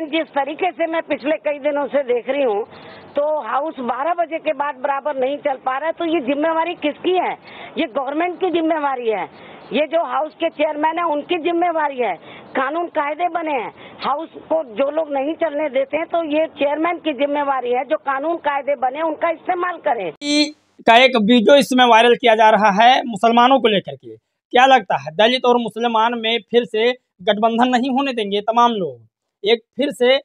लेकिन जिस तरीके से मैं पिछले कई दिनों से देख रही हूँ तो हाउस 12 बजे के बाद बराबर नहीं चल पा रहा है तो ये जिम्मेवारी किसकी है ये गवर्नमेंट की जिम्मेवारी है ये जो हाउस के चेयरमैन है उनकी जिम्मेवारी है कानून कायदे बने हैं हाउस को जो लोग नहीं चलने देते हैं तो ये चेयरमैन की जिम्मेवारी है जो कानून कायदे बने उनका इस्तेमाल करें का एक वीडियो इसमें वायरल किया जा रहा है मुसलमानों को लेकर के क्या लगता है दलित और मुसलमान में फिर से गठबंधन नहीं होने देंगे तमाम लोग एक फिर से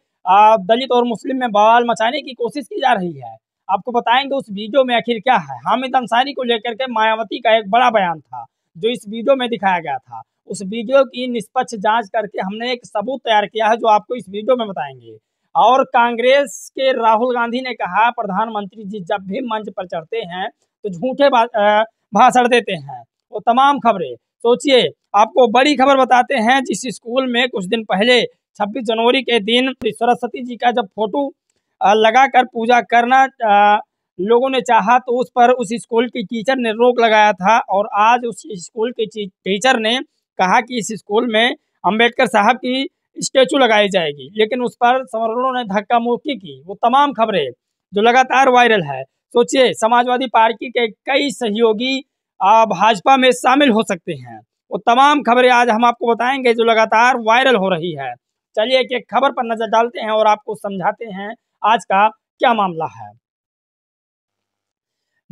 दलित और मुस्लिम में बवाल मचाने की कोशिश की जा रही है आपको बताएंगे उस वीडियो में आखिर क्या है हामिद अंसारी को लेकर के मायावती का एक बड़ा बयान था जो इस वीडियो में दिखाया गया था उस वीडियो की निष्पक्ष जांच करके हमने एक सबूत तैयार किया है जो आपको इस वीडियो में बताएंगे और कांग्रेस के राहुल गांधी ने कहा प्रधानमंत्री जी जब भी मंच पर चढ़ते हैं तो झूठे भाषण देते हैं वो तमाम खबरें सोचिए आपको बड़ी खबर बताते हैं जिस स्कूल में कुछ दिन पहले छब्बीस जनवरी के दिन सरस्वती जी का जब फोटो लगाकर पूजा करना लोगों ने चाहा तो उस पर उस स्कूल की टीचर ने रोक लगाया था और आज उस स्कूल के टीचर ने कहा कि इस स्कूल में अंबेडकर साहब की स्टेचू लगाई जाएगी लेकिन उस पर सवर्णों ने धक्का मुक्की की वो तमाम खबरें जो लगातार वायरल है सोचिए समाजवादी पार्टी के कई सहयोगी भाजपा में शामिल हो सकते हैं वो तमाम खबरें आज हम आपको बताएंगे जो लगातार वायरल हो रही है चलिए एक एक खबर पर नजर डालते हैं और आपको समझाते हैं आज का क्या मामला है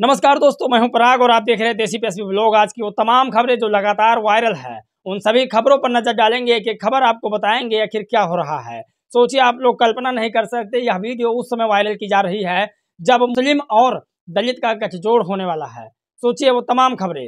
नमस्कार दोस्तों मैं हूं पराग और आप देख रहे हैं देसी पेसी ब्लॉग आज की वो तमाम खबरें जो लगातार वायरल है उन सभी खबरों पर नजर डालेंगे एक एक खबर आपको बताएंगे आखिर क्या हो रहा है सोचिए आप लोग कल्पना नहीं कर सकते यह वीडियो उस समय वायरल की जा रही है जब मुस्लिम और दलित का गठजोड़ होने वाला है सोचिए वो तमाम खबरें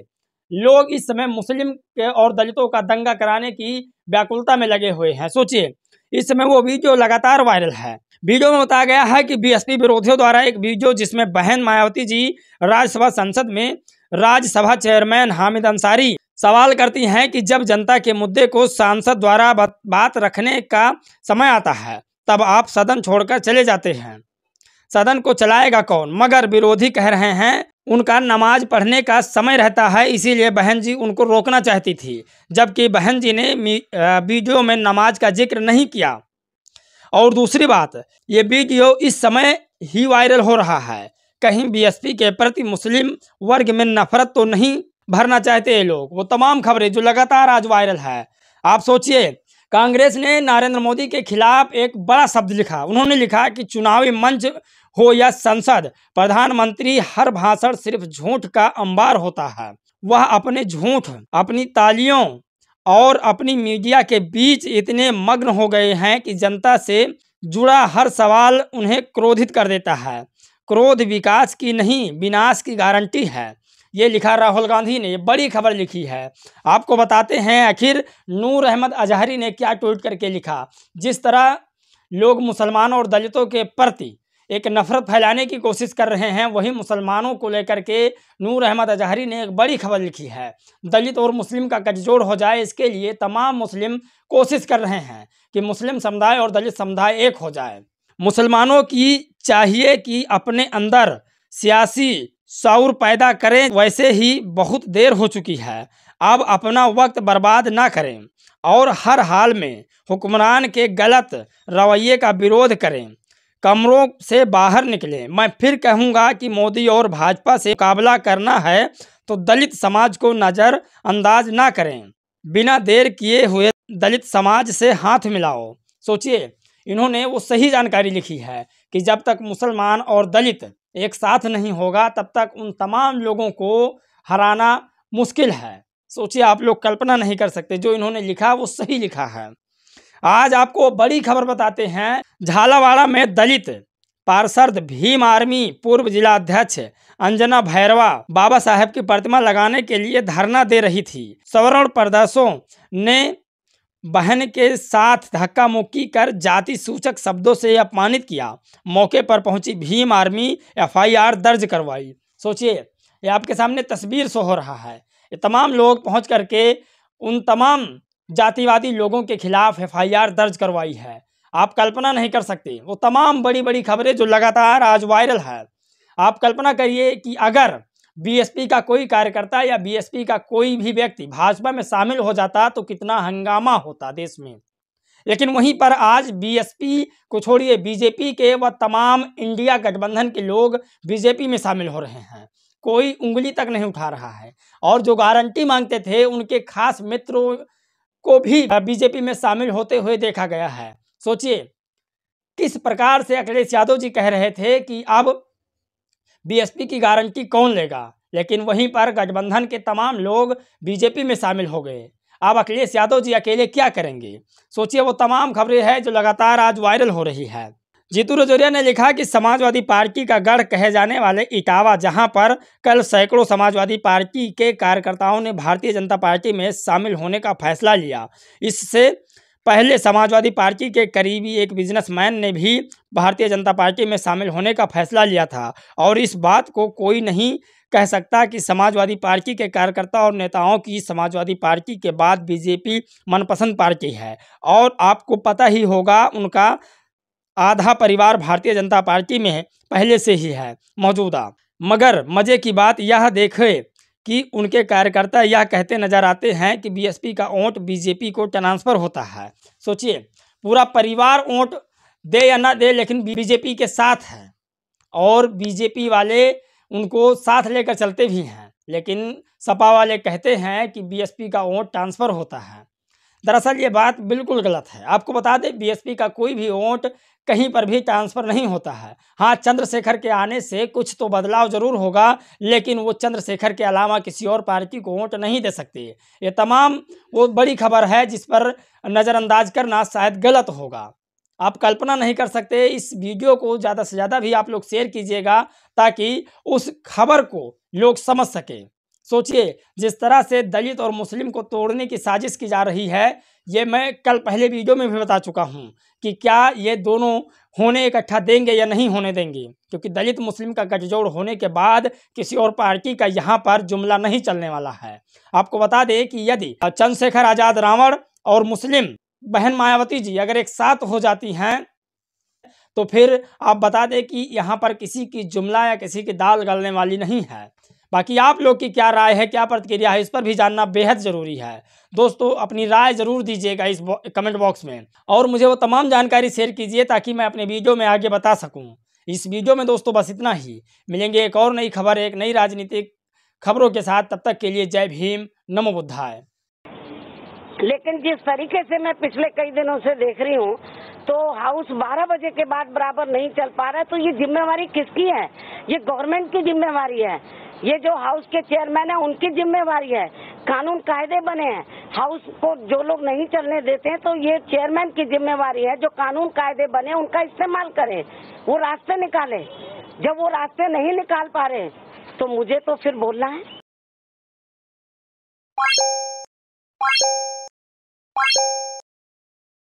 लोग इस समय मुस्लिम के और दलितों का दंगा कराने की व्याकुलता में लगे हुए हैं सोचिए इस समय वो वीडियो लगातार वायरल है वीडियो में बताया गया है कि बीएसपी विरोधियों द्वारा एक वीडियो जिसमें बहन मायावती जी राज्यसभा संसद में राज्यसभा चेयरमैन हामिद अंसारी सवाल करती हैं कि जब जनता के मुद्दे को सांसद द्वारा बात रखने का समय आता है तब आप सदन छोड़कर चले जाते हैं सदन को चलाएगा कौन मगर विरोधी कह रहे हैं उनका नमाज पढ़ने का समय रहता है इसीलिए बहन जी उनको रोकना चाहती थी जबकि बहन जी ने वीडियो में नमाज का जिक्र नहीं किया और दूसरी बात ये वीडियो इस समय ही वायरल हो रहा है कहीं बीएसपी के प्रति मुस्लिम वर्ग में नफरत तो नहीं भरना चाहते ये लोग वो तमाम खबरें जो लगातार आज वायरल है आप सोचिए कांग्रेस ने नरेंद्र मोदी के खिलाफ एक बड़ा शब्द लिखा उन्होंने लिखा कि चुनावी मंच हो या संसद प्रधानमंत्री हर भाषण सिर्फ झूठ का अंबार होता है वह अपने झूठ अपनी तालियों और अपनी मीडिया के बीच इतने मग्न हो गए हैं कि जनता से जुड़ा हर सवाल उन्हें क्रोधित कर देता है क्रोध विकास की नहीं विनाश की गारंटी है ये लिखा राहुल गांधी ने ये बड़ी खबर लिखी है आपको बताते हैं आखिर नूर अहमद अजहरी ने क्या ट्वीट करके लिखा जिस तरह लोग मुसलमानों और दलितों के प्रति एक नफरत फैलाने की कोशिश कर रहे हैं वही मुसलमानों को लेकर के नूर अहमद अजहरी ने एक बड़ी खबर लिखी है दलित और मुस्लिम का गठजोड़ हो जाए इसके लिए तमाम मुस्लिम कोशिश कर रहे हैं कि मुस्लिम समुदाय और दलित समुदाय एक हो जाए मुसलमानों की चाहिए कि अपने अंदर सियासी शौर पैदा करें वैसे ही बहुत देर हो चुकी है अब अपना वक्त बर्बाद ना करें और हर हाल में हुक्मरान के गलत रवैये का विरोध करें कमरों से बाहर निकले मैं फिर कहूंगा कि मोदी और भाजपा से मुकाबला करना है तो दलित समाज को नज़रअंदाज ना करें बिना देर किए हुए दलित समाज से हाथ मिलाओ सोचिए इन्होंने वो सही जानकारी लिखी है कि जब तक मुसलमान और दलित एक साथ नहीं होगा तब तक उन तमाम लोगों को हराना मुश्किल है सोचिए आप लोग कल्पना नहीं कर सकते जो इन्होंने लिखा वो सही लिखा है आज आपको बड़ी खबर बताते हैं झालावाड़ा में दलित पार्षद भीम आर्मी पूर्व जिला अध्यक्ष अंजना भैरवा बाबा साहेब की प्रतिमा लगाने के लिए धरना दे रही थी सवर्ण प्रदर्शों ने बहन के साथ धक्का मुक्की कर जाति सूचक शब्दों से अपमानित किया मौके पर पहुंची भीम आर्मी एफआईआर दर्ज करवाई सोचिए ये आपके सामने तस्वीर सो हो रहा है ये तमाम लोग पहुंच करके उन तमाम जातिवादी लोगों के खिलाफ एफआईआर दर्ज करवाई है आप कल्पना नहीं कर सकते वो तमाम बड़ी बड़ी खबरें जो लगातार आज वायरल है आप कल्पना करिए कि अगर बीएसपी का कोई कार्यकर्ता या बीएसपी का कोई भी व्यक्ति भाजपा में शामिल हो जाता तो कितना हंगामा होता देश में लेकिन वहीं पर आज बीएसपी को छोड़िए बीजेपी के व तमाम इंडिया गठबंधन के लोग बीजेपी में शामिल हो रहे हैं कोई उंगली तक नहीं उठा रहा है और जो गारंटी मांगते थे उनके खास मित्रों को भी बीजेपी में शामिल होते हुए देखा गया है सोचिए किस प्रकार से अखिलेश यादव जी कह रहे थे कि अब बीएसपी की गारंटी कौन लेगा लेकिन वहीं पर गठबंधन के तमाम लोग बीजेपी में शामिल हो गए अब अखिलेश यादव जी अकेले क्या करेंगे सोचिए वो तमाम खबरें हैं जो लगातार आज वायरल हो रही है जीतू रजौरिया ने लिखा कि समाजवादी पार्टी का गढ़ कहे जाने वाले इटावा जहां पर कल सैकड़ों समाजवादी पार्टी के कार्यकर्ताओं ने भारतीय जनता पार्टी में शामिल होने का फैसला लिया इससे पहले समाजवादी पार्टी के करीबी एक बिजनेसमैन ने भी भारतीय जनता पार्टी में शामिल होने का फैसला लिया था और इस बात को कोई नहीं कह सकता कि समाजवादी पार्टी के कार्यकर्ता और नेताओं की समाजवादी पार्टी के बाद बीजेपी मनपसंद पार्टी है और आपको पता ही होगा उनका आधा परिवार भारतीय जनता पार्टी में पहले से ही है मौजूदा मगर मज़े की बात यह देखे कि उनके कार्यकर्ता यह कहते नजर आते हैं कि बीएसपी का वोट बीजेपी को ट्रांसफ़र होता है सोचिए पूरा परिवार वोट दे या ना दे लेकिन बीजेपी के साथ है और बीजेपी वाले उनको साथ लेकर चलते भी हैं लेकिन सपा वाले कहते हैं कि बीएसपी का वोट ट्रांसफ़र होता है दरअसल ये बात बिल्कुल गलत है आपको बता दें बीएसपी का कोई भी वोट कहीं पर भी ट्रांसफ़र नहीं होता है हाँ चंद्रशेखर के आने से कुछ तो बदलाव ज़रूर होगा लेकिन वो चंद्रशेखर के अलावा किसी और पार्टी को वोट नहीं दे सकती ये तमाम वो बड़ी खबर है जिस पर नज़रअंदाज करना शायद गलत होगा आप कल्पना नहीं कर सकते इस वीडियो को ज़्यादा से ज़्यादा भी आप लोग शेयर कीजिएगा ताकि उस खबर को लोग समझ सकें सोचिए जिस तरह से दलित और मुस्लिम को तोड़ने की साजिश की जा रही है ये मैं कल पहले वीडियो में भी बता चुका हूँ कि क्या ये दोनों होने इकट्ठा देंगे या नहीं होने देंगे क्योंकि दलित मुस्लिम का गठजोड़ होने के बाद किसी और पार्टी का यहाँ पर जुमला नहीं चलने वाला है आपको बता दें कि यदि चंद्रशेखर आज़ाद रावण और मुस्लिम बहन मायावती जी अगर एक साथ हो जाती हैं तो फिर आप बता दें कि यहाँ पर किसी की जुमला या किसी की दाल गलने वाली नहीं है बाकी आप लोग की क्या राय है क्या प्रतिक्रिया है इस पर भी जानना बेहद ज़रूरी है दोस्तों अपनी राय ज़रूर दीजिएगा इस कमेंट बॉक्स में और मुझे वो तमाम जानकारी शेयर कीजिए ताकि मैं अपने वीडियो में आगे बता सकूँ इस वीडियो में दोस्तों बस इतना ही मिलेंगे एक और नई खबर एक नई राजनीतिक खबरों के साथ तब तक के लिए जय भीम नमो बुद्धाय लेकिन जिस तरीके से मैं पिछले कई दिनों से देख रही हूँ तो हाउस 12 बजे के बाद बराबर नहीं चल पा रहा है तो ये जिम्मेवारी किसकी है ये गवर्नमेंट की जिम्मेवारी है ये जो हाउस के चेयरमैन है उनकी जिम्मेवारी है कानून कायदे बने हैं हाउस को जो लोग नहीं चलने देते हैं तो ये चेयरमैन की जिम्मेवारी है जो कानून कायदे बने उनका इस्तेमाल करें वो रास्ते निकाले जब वो रास्ते नहीं निकाल पा रहे तो मुझे तो फिर बोलना है